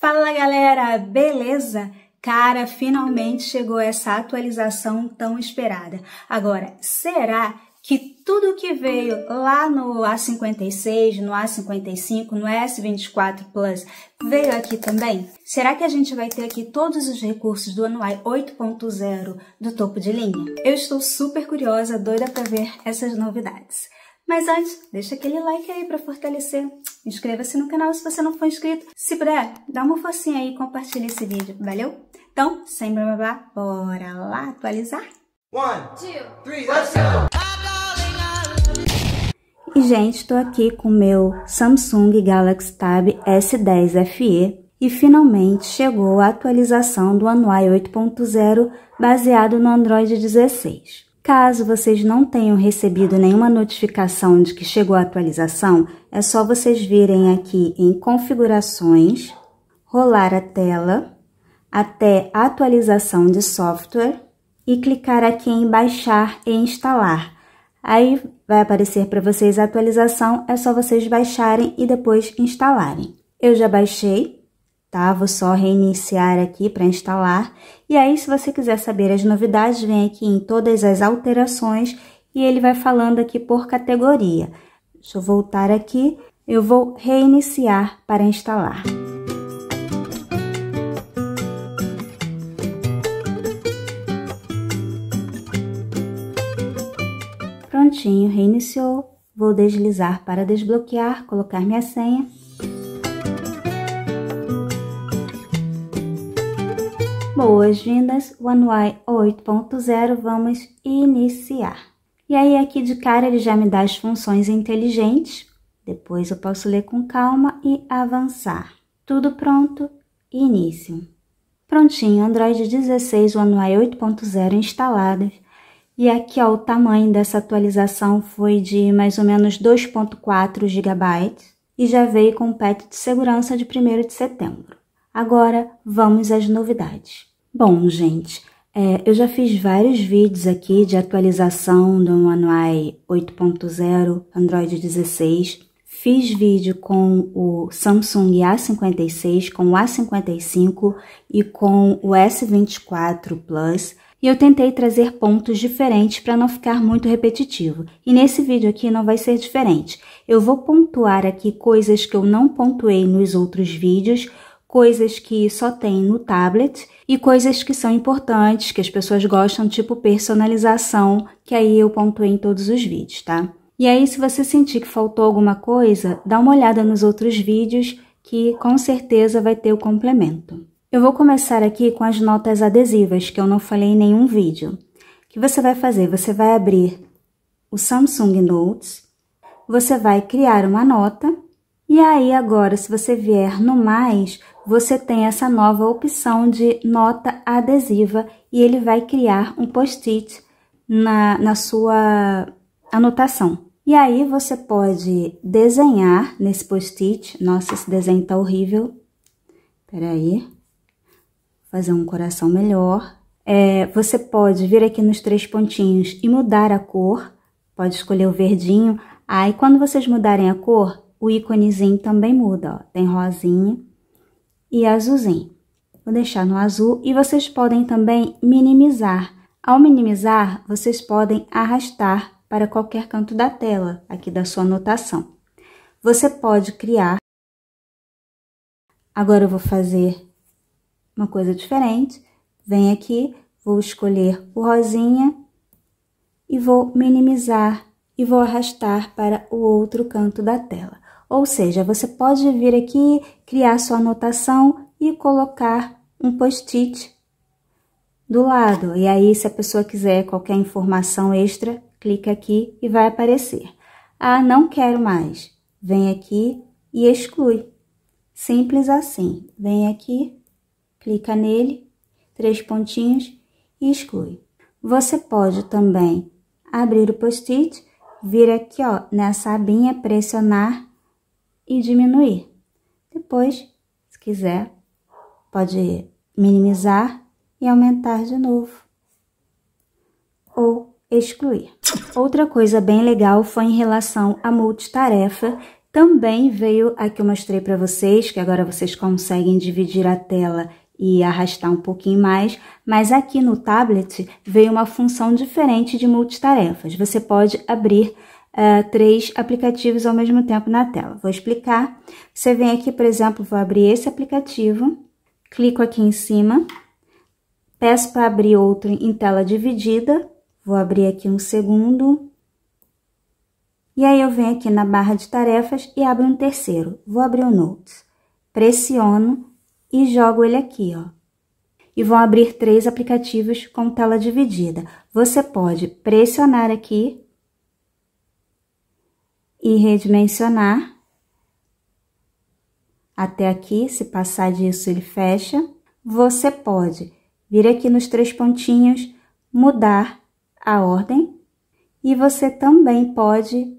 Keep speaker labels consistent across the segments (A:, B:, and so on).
A: Fala galera, beleza? Cara, finalmente chegou essa atualização tão esperada. Agora, será que tudo que veio lá no A56, no A55, no S24 Plus veio aqui também? Será que a gente vai ter aqui todos os recursos do Anuai 8.0 do topo de linha? Eu estou super curiosa, doida para ver essas novidades. Mas antes, deixa aquele like aí para fortalecer. Inscreva-se no canal se você não for inscrito. Se puder, dá uma forcinha aí e compartilha esse vídeo, valeu? Então, sem blá blá blá, bora lá atualizar? One, two, three, let's go! E gente, estou aqui com o meu Samsung Galaxy Tab S10 FE e finalmente chegou a atualização do Anuai 8.0 baseado no Android 16. Caso vocês não tenham recebido nenhuma notificação de que chegou a atualização, é só vocês virem aqui em Configurações, rolar a tela até Atualização de software e clicar aqui em Baixar e Instalar. Aí vai aparecer para vocês a atualização, é só vocês baixarem e depois instalarem. Eu já baixei, tá? Vou só reiniciar aqui para instalar. E aí, se você quiser saber as novidades, vem aqui em todas as alterações e ele vai falando aqui por categoria. Deixa eu voltar aqui, eu vou reiniciar para instalar. Prontinho, reiniciou. Vou deslizar para desbloquear, colocar minha senha Boas-vindas, OneY 8.0, vamos iniciar. E aí aqui de cara ele já me dá as funções inteligentes, depois eu posso ler com calma e avançar. Tudo pronto, início. Prontinho, Android 16, OneY 8.0 instalado E aqui ó, o tamanho dessa atualização foi de mais ou menos 2.4 GB e já veio com o patch de segurança de 1 de setembro. Agora vamos às novidades. Bom, gente, é, eu já fiz vários vídeos aqui de atualização do Manuai 8.0 Android 16. Fiz vídeo com o Samsung A56, com o A55 e com o S24 Plus. E eu tentei trazer pontos diferentes para não ficar muito repetitivo. E nesse vídeo aqui não vai ser diferente. Eu vou pontuar aqui coisas que eu não pontuei nos outros vídeos, coisas que só tem no tablet e coisas que são importantes, que as pessoas gostam, tipo personalização, que aí eu pontuei em todos os vídeos, tá? E aí, se você sentir que faltou alguma coisa, dá uma olhada nos outros vídeos que com certeza vai ter o complemento. Eu vou começar aqui com as notas adesivas, que eu não falei em nenhum vídeo. O que você vai fazer? Você vai abrir o Samsung Notes, você vai criar uma nota e aí agora, se você vier no mais, você tem essa nova opção de nota adesiva e ele vai criar um post-it na, na sua anotação. E aí você pode desenhar nesse post-it. Nossa, esse desenho tá horrível. Peraí. Fazer um coração melhor. É, você pode vir aqui nos três pontinhos e mudar a cor. Pode escolher o verdinho. Aí, quando vocês mudarem a cor, o íconezinho também muda, ó. tem rosinha e azulzinho. Vou deixar no azul e vocês podem também minimizar. Ao minimizar, vocês podem arrastar para qualquer canto da tela, aqui da sua anotação. Você pode criar. Agora eu vou fazer uma coisa diferente. Venho aqui, vou escolher o rosinha e vou minimizar e vou arrastar para o outro canto da tela. Ou seja, você pode vir aqui, criar sua anotação e colocar um post-it do lado. E aí, se a pessoa quiser qualquer informação extra, clica aqui e vai aparecer. Ah, não quero mais. Vem aqui e exclui. Simples assim. Vem aqui, clica nele, três pontinhos e exclui. Você pode também abrir o post-it, vir aqui ó, nessa abinha, pressionar e diminuir. Depois, se quiser, pode minimizar e aumentar de novo. Ou excluir. Outra coisa bem legal foi em relação à multitarefa. Também veio aqui, que eu mostrei para vocês, que agora vocês conseguem dividir a tela e arrastar um pouquinho mais, mas aqui no tablet veio uma função diferente de multitarefas. Você pode abrir uh, três aplicativos ao mesmo tempo na tela. Vou explicar. Você vem aqui, por exemplo, vou abrir esse aplicativo, clico aqui em cima, peço para abrir outro em tela dividida, vou abrir aqui um segundo, e aí eu venho aqui na barra de tarefas e abro um terceiro. Vou abrir o Notes, pressiono e jogo ele aqui, ó e vão abrir três aplicativos com tela dividida. Você pode pressionar aqui e redimensionar. Até aqui, se passar disso, ele fecha. Você pode vir aqui nos três pontinhos, mudar a ordem. E você também pode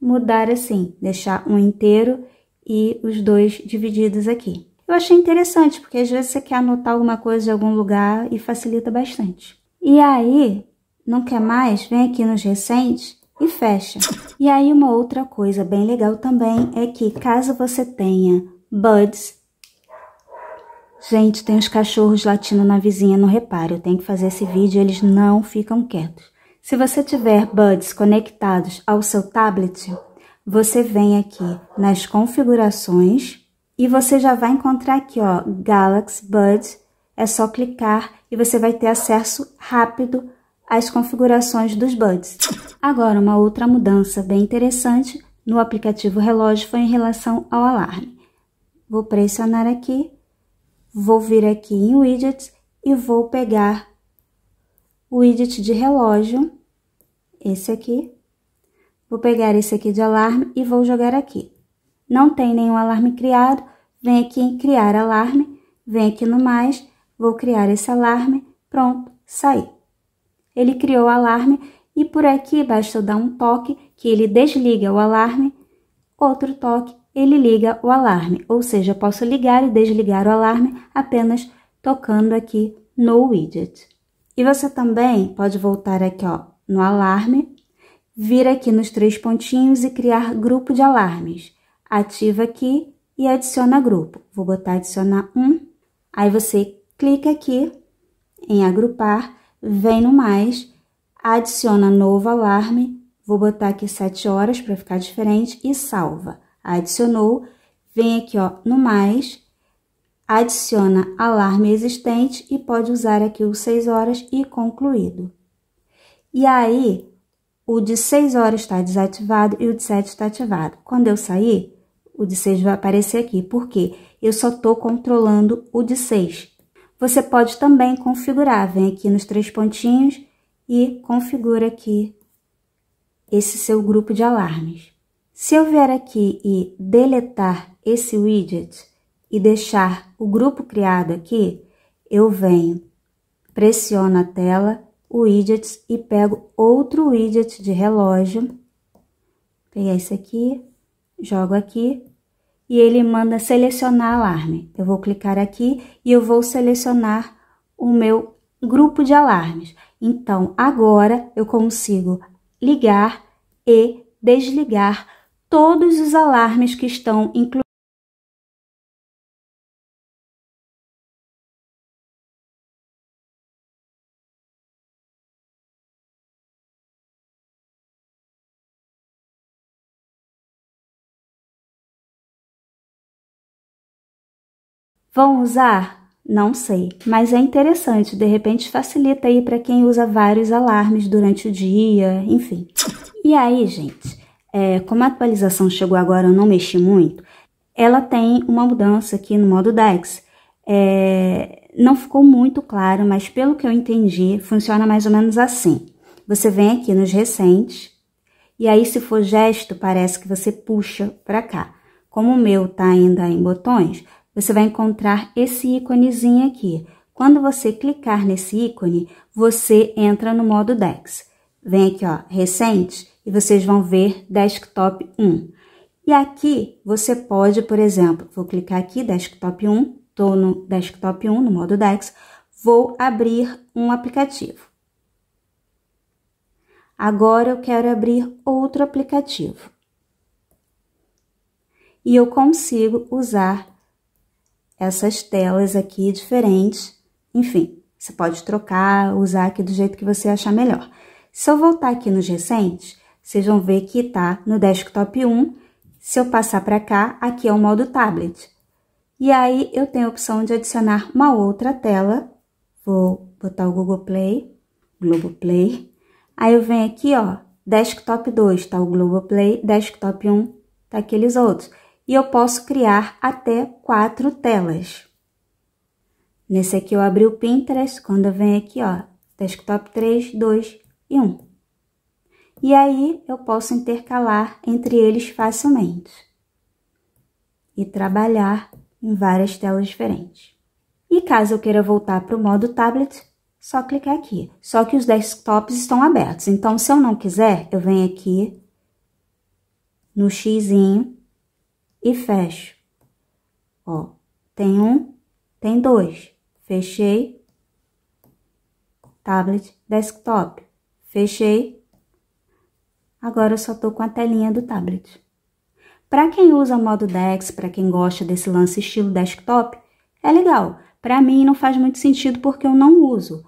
A: mudar assim, deixar um inteiro e os dois divididos aqui. Eu achei interessante, porque às vezes você quer anotar alguma coisa de algum lugar e facilita bastante. E aí, não quer mais? Vem aqui nos recentes e fecha. E aí uma outra coisa bem legal também é que caso você tenha buds, gente, tem os cachorros latindo na vizinha, não repare, eu tenho que fazer esse vídeo, eles não ficam quietos. Se você tiver buds conectados ao seu tablet, você vem aqui nas configurações e você já vai encontrar aqui, ó, Galaxy Buds. É só clicar e você vai ter acesso rápido as configurações dos buds. Agora, uma outra mudança bem interessante no aplicativo relógio foi em relação ao alarme. Vou pressionar aqui, vou vir aqui em widgets e vou pegar o widget de relógio, esse aqui. Vou pegar esse aqui de alarme e vou jogar aqui. Não tem nenhum alarme criado, vem aqui em criar alarme, vem aqui no mais, vou criar esse alarme, pronto, saiu ele criou o alarme e por aqui basta dar um toque que ele desliga o alarme, outro toque ele liga o alarme, ou seja, posso ligar e desligar o alarme apenas tocando aqui no widget. E você também pode voltar aqui ó, no alarme, vir aqui nos três pontinhos e criar grupo de alarmes. Ativa aqui e adiciona grupo. Vou botar adicionar um, aí você clica aqui em agrupar vem no mais, adiciona novo alarme, vou botar aqui 7 horas para ficar diferente e salva. Adicionou, vem aqui ó, no mais, adiciona alarme existente e pode usar aqui o 6 horas e concluído. E aí, o de 6 horas está desativado e o de 7 está ativado. Quando eu sair, o de 6 vai aparecer aqui, porque eu só estou controlando o de 6. Você pode também configurar, vem aqui nos três pontinhos e configura aqui esse seu grupo de alarmes. Se eu vier aqui e deletar esse widget e deixar o grupo criado aqui, eu venho, pressiono a tela, o widget e pego outro widget de relógio. pego esse aqui, jogo aqui e ele manda selecionar alarme. Eu vou clicar aqui e eu vou selecionar o meu grupo de alarmes. Então, agora eu consigo ligar e desligar todos os alarmes que estão incluídos. Vão usar? Não sei, mas é interessante, de repente facilita aí para quem usa vários alarmes durante o dia, enfim. E aí, gente, é, como a atualização chegou agora, eu não mexi muito, ela tem uma mudança aqui no modo Dex. É, não ficou muito claro, mas pelo que eu entendi, funciona mais ou menos assim. Você vem aqui nos recentes, e aí se for gesto, parece que você puxa para cá. Como o meu tá ainda em botões, você vai encontrar esse íconezinho aqui. Quando você clicar nesse ícone, você entra no modo DeX. Vem aqui, ó, recente, e vocês vão ver Desktop 1. E aqui você pode, por exemplo, vou clicar aqui, Desktop 1, estou no Desktop 1, no modo DeX, vou abrir um aplicativo. Agora eu quero abrir outro aplicativo. E eu consigo usar essas telas aqui diferentes. Enfim, você pode trocar, usar aqui do jeito que você achar melhor. Se eu voltar aqui nos recentes, vocês vão ver que tá no desktop 1. Se eu passar para cá, aqui é o modo tablet. E aí, eu tenho a opção de adicionar uma outra tela. Vou botar o Google Play, Globo Play. Aí, eu venho aqui, ó, desktop 2, tá o Globo Play, desktop 1, tá aqueles outros e eu posso criar até quatro telas. Nesse aqui eu abri o Pinterest, quando eu venho aqui, ó, desktop 3, 2 e 1. E aí eu posso intercalar entre eles facilmente e trabalhar em várias telas diferentes. E caso eu queira voltar para o modo tablet, só clicar aqui. Só que os desktops estão abertos, então se eu não quiser, eu venho aqui no xizinho e fecho. Ó, tem um, tem dois. Fechei. Tablet, desktop. Fechei. Agora eu só tô com a telinha do tablet. Para quem usa o modo DeX, para quem gosta desse lance estilo desktop, é legal. Para mim não faz muito sentido porque eu não uso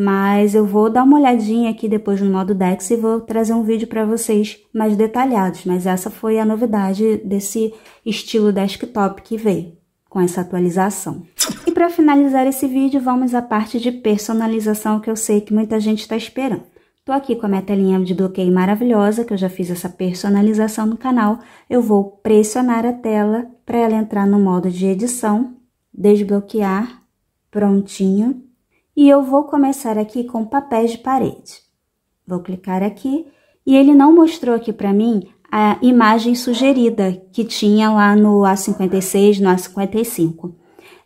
A: mas eu vou dar uma olhadinha aqui depois no modo Dex e vou trazer um vídeo para vocês mais detalhados, mas essa foi a novidade desse estilo desktop que veio com essa atualização. E para finalizar esse vídeo, vamos à parte de personalização que eu sei que muita gente está esperando. Estou aqui com a minha telinha de bloqueio maravilhosa, que eu já fiz essa personalização no canal. Eu vou pressionar a tela para ela entrar no modo de edição, desbloquear, prontinho e eu vou começar aqui com papéis de parede. Vou clicar aqui e ele não mostrou aqui para mim a imagem sugerida que tinha lá no A56, no A55.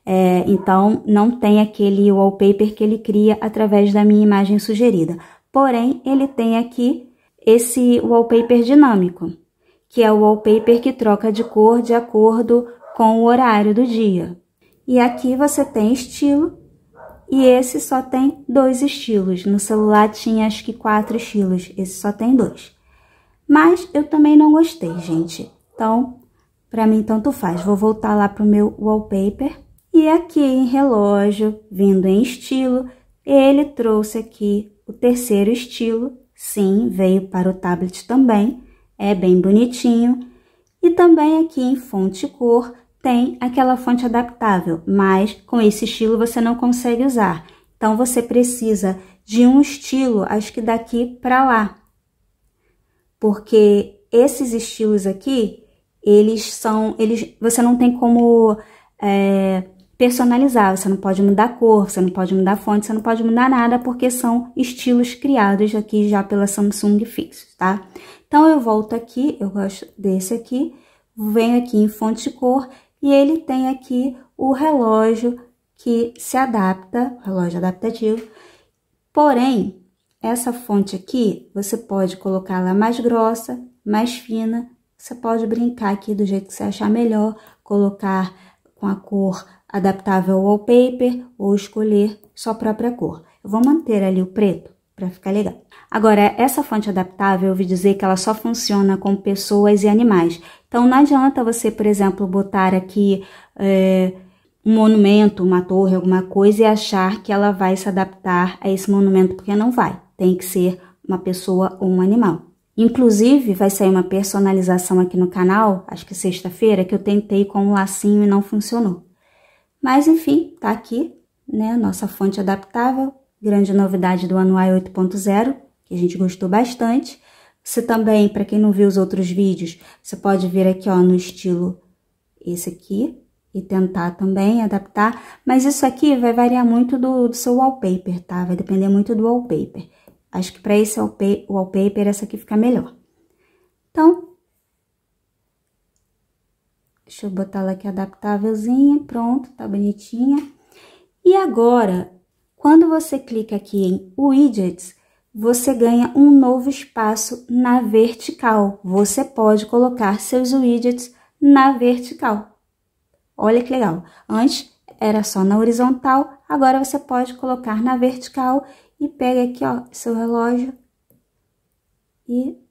A: É, então, não tem aquele wallpaper que ele cria através da minha imagem sugerida. Porém, ele tem aqui esse wallpaper dinâmico, que é o wallpaper que troca de cor de acordo com o horário do dia. E aqui você tem estilo e esse só tem dois estilos. No celular tinha acho que quatro estilos, esse só tem dois. Mas eu também não gostei, gente. Então, para mim tanto faz. Vou voltar lá pro meu wallpaper e aqui em relógio, vindo em estilo, ele trouxe aqui o terceiro estilo. Sim, veio para o tablet também. É bem bonitinho. E também aqui em fonte cor, tem aquela fonte adaptável, mas com esse estilo você não consegue usar. Então você precisa de um estilo, acho que daqui para lá. Porque esses estilos aqui, eles são, eles, você não tem como é, personalizar, você não pode mudar a cor, você não pode mudar a fonte, você não pode mudar nada, porque são estilos criados aqui já pela Samsung Fix, tá? Então eu volto aqui, eu gosto desse aqui, venho aqui em fonte de cor e ele tem aqui o relógio que se adapta, relógio adaptativo. Porém, essa fonte aqui, você pode colocar la mais grossa, mais fina. Você pode brincar aqui do jeito que você achar melhor, colocar com a cor adaptável ao wallpaper ou escolher sua própria cor. Eu vou manter ali o preto para ficar legal. Agora, essa fonte adaptável, eu ouvi dizer que ela só funciona com pessoas e animais. Então, não adianta você, por exemplo, botar aqui é, um monumento, uma torre, alguma coisa e achar que ela vai se adaptar a esse monumento, porque não vai. Tem que ser uma pessoa ou um animal. Inclusive, vai sair uma personalização aqui no canal, acho que sexta-feira, que eu tentei com um lacinho e não funcionou. Mas enfim, tá aqui, né? Nossa fonte adaptável, grande novidade do Anuai 8.0, que a gente gostou bastante. Você também, para quem não viu os outros vídeos, você pode vir aqui ó, no estilo esse aqui e tentar também adaptar. Mas isso aqui vai variar muito do, do seu wallpaper, tá? Vai depender muito do wallpaper. Acho que para esse wallpaper, essa aqui fica melhor. Então, deixa eu botar ela aqui é adaptávelzinha, pronto, tá bonitinha. E agora, quando você clica aqui em Widgets, você ganha um novo espaço na vertical. Você pode colocar seus widgets na vertical. Olha que legal. Antes era só na horizontal, agora você pode colocar na vertical e pega aqui, ó, seu relógio e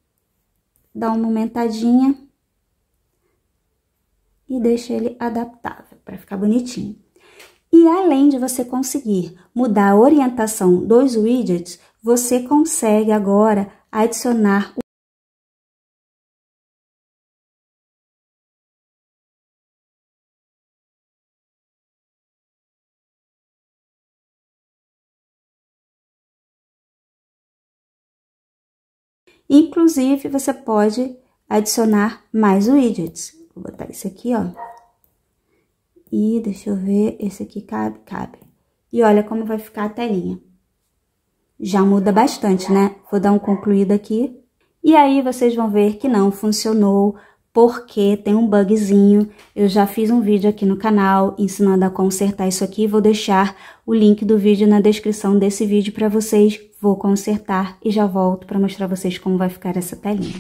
A: dá uma aumentadinha e deixa ele adaptável para ficar bonitinho. E além de você conseguir mudar a orientação dos widgets, você consegue agora adicionar o Inclusive, você pode adicionar mais widgets. Vou botar isso aqui, ó. E deixa eu ver, esse aqui cabe? Cabe. E olha como vai ficar a telinha. Já muda bastante, né? Vou dar um concluído aqui. E aí vocês vão ver que não funcionou, porque tem um bugzinho. Eu já fiz um vídeo aqui no canal ensinando a consertar isso aqui. Vou deixar o link do vídeo na descrição desse vídeo para vocês. Vou consertar e já volto para mostrar vocês como vai ficar essa telinha.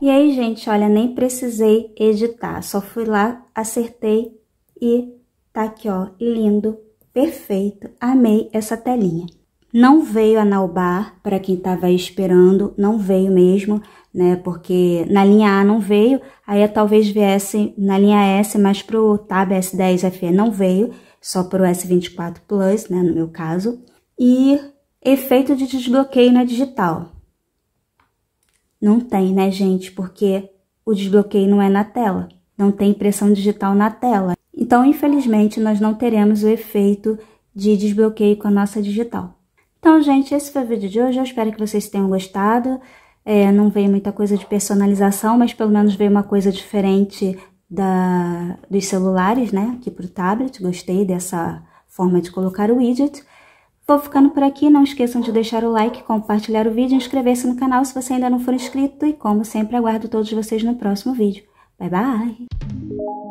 A: E aí, gente, olha, nem precisei editar, só fui lá, acertei e tá aqui, ó, lindo, perfeito. Amei essa telinha. Não veio a Naubar, para quem tava esperando, não veio mesmo, né? Porque na linha A não veio, aí talvez viesse na linha S, mas pro Tab S10 FE não veio, só pro S24 Plus, né, no meu caso. E efeito de desbloqueio na digital. Não tem, né, gente? Porque o desbloqueio não é na tela. Não tem impressão digital na tela. Então, infelizmente, nós não teremos o efeito de desbloqueio com a nossa digital. Então, gente, esse foi o vídeo de hoje. Eu espero que vocês tenham gostado. É, não veio muita coisa de personalização, mas pelo menos veio uma coisa diferente da, dos celulares, né? Aqui para o tablet. Gostei dessa forma de colocar o widget. Vou ficando por aqui. Não esqueçam de deixar o like, compartilhar o vídeo, inscrever-se no canal se você ainda não for inscrito. E como sempre, aguardo todos vocês no próximo vídeo. Bye, bye!